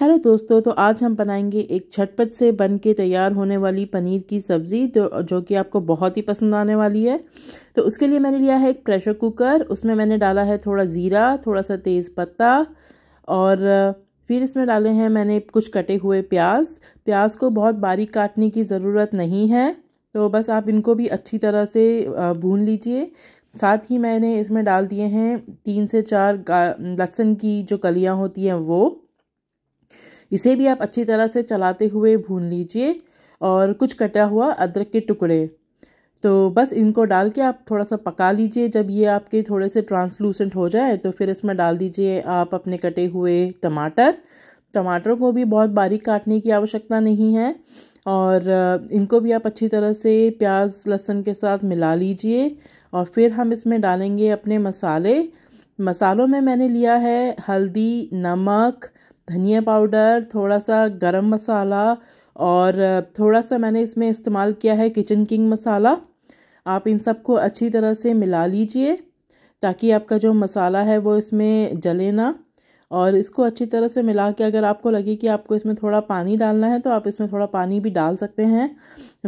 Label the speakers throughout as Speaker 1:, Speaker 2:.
Speaker 1: hello दोस्तों तो आज हम बनाएंगे एक छटपट से बन के तैयार होने वाली पनीर की सब्ज़ी तो जो कि आपको बहुत ही पसंद आने वाली है तो उसके लिए मैंने लिया है एक प्रेशर कुकर उसमें मैंने डाला है थोड़ा ज़ीरा थोड़ा सा तेज़ पत्ता और फिर इसमें डाले हैं मैंने कुछ कटे हुए प्याज प्याज को बहुत बारीक काटने की ज़रूरत नहीं है तो बस आप इनको भी अच्छी तरह से भून लीजिए साथ ही मैंने इसमें डाल दिए हैं तीन से चार लहसुन की जो कलियाँ होती हैं वो इसे भी आप अच्छी तरह से चलाते हुए भून लीजिए और कुछ कटा हुआ अदरक के टुकड़े तो बस इनको डाल के आप थोड़ा सा पका लीजिए जब ये आपके थोड़े से ट्रांसलूसेंट हो जाए तो फिर इसमें डाल दीजिए आप अपने कटे हुए टमाटर टमाटर को भी बहुत बारीक काटने की आवश्यकता नहीं है और इनको भी आप अच्छी तरह से प्याज लहसुन के साथ मिला लीजिए और फिर हम इसमें डालेंगे अपने मसाले मसालों में मैंने लिया है हल्दी नमक धनिया पाउडर थोड़ा सा गरम मसाला और थोड़ा सा मैंने इसमें इस्तेमाल किया है किचन किंग मसाला आप इन सबको अच्छी तरह से मिला लीजिए ताकि आपका जो मसाला है वो इसमें जले ना और इसको अच्छी तरह से मिला के अगर आपको लगे कि आपको इसमें थोड़ा पानी डालना है तो आप इसमें थोड़ा पानी भी डाल सकते हैं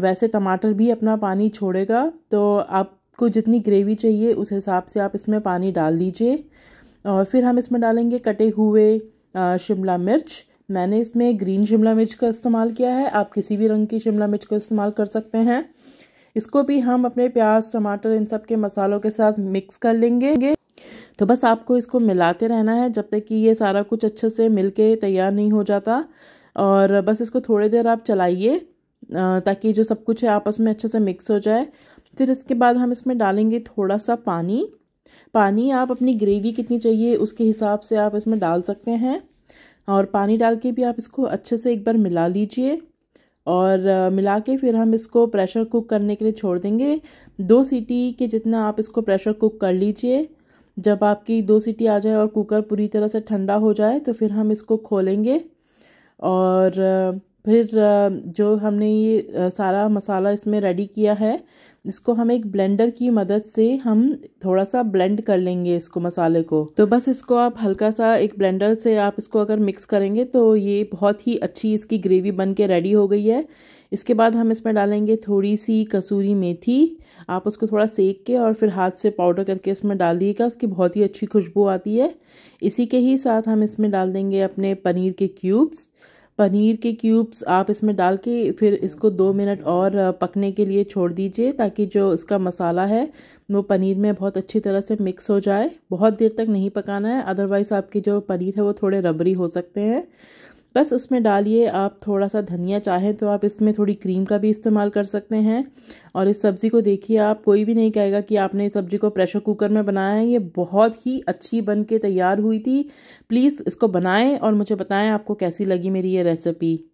Speaker 1: वैसे टमाटर भी अपना पानी छोड़ेगा तो आपको जितनी ग्रेवी चाहिए उस हिसाब से आप इसमें पानी डाल दीजिए और फिर हम इसमें डालेंगे कटे हुए शिमला मिर्च मैंने इसमें ग्रीन शिमला मिर्च का इस्तेमाल किया है आप किसी भी रंग की शिमला मिर्च का इस्तेमाल कर सकते हैं इसको भी हम अपने प्याज टमाटर इन सब के मसालों के साथ मिक्स कर लेंगे तो बस आपको इसको मिलाते रहना है जब तक कि ये सारा कुछ अच्छे से मिल के तैयार नहीं हो जाता और बस इसको थोड़ी देर आप चलाइए ताकि जो सब कुछ है आपस में अच्छे से मिक्स हो जाए फिर इसके बाद हम इसमें डालेंगे थोड़ा सा पानी पानी आप अपनी ग्रेवी कितनी चाहिए उसके हिसाब से आप इसमें डाल सकते हैं और पानी डाल के भी आप इसको अच्छे से एक बार मिला लीजिए और मिला के फिर हम इसको प्रेशर कुक करने के लिए छोड़ देंगे दो सीटी के जितना आप इसको प्रेशर कुक कर लीजिए जब आपकी दो सीटी आ जाए और कुकर पूरी तरह से ठंडा हो जाए तो फिर हम इसको खोलेंगे और फिर जो हमने ये सारा मसाला इसमें रेडी किया है इसको हम एक ब्लेंडर की मदद से हम थोड़ा सा ब्लेंड कर लेंगे इसको मसाले को तो बस इसको आप हल्का सा एक ब्लेंडर से आप इसको अगर मिक्स करेंगे तो ये बहुत ही अच्छी इसकी ग्रेवी बन के रेडी हो गई है इसके बाद हम इसमें डालेंगे थोड़ी सी कसूरी मेथी आप उसको थोड़ा सेक के और फिर हाथ से पाउडर करके इसमें डाल दिएगा उसकी बहुत ही अच्छी खुशबू आती है इसी के ही साथ हम इसमें डाल देंगे अपने पनीर के क्यूब्स पनीर के क्यूब्स आप इसमें डाल के फिर इसको दो मिनट और पकने के लिए छोड़ दीजिए ताकि जो इसका मसाला है वो पनीर में बहुत अच्छी तरह से मिक्स हो जाए बहुत देर तक नहीं पकाना है अदरवाइज़ आपकी जो पनीर है वो थोड़े रबरी हो सकते हैं बस उसमें डालिए आप थोड़ा सा धनिया चाहें तो आप इसमें थोड़ी क्रीम का भी इस्तेमाल कर सकते हैं और इस सब्ज़ी को देखिए आप कोई भी नहीं कहेगा कि आपने इस सब्ज़ी को प्रेशर कुकर में बनाया है ये बहुत ही अच्छी बन के तैयार हुई थी प्लीज़ इसको बनाएं और मुझे बताएं आपको कैसी लगी मेरी ये रेसिपी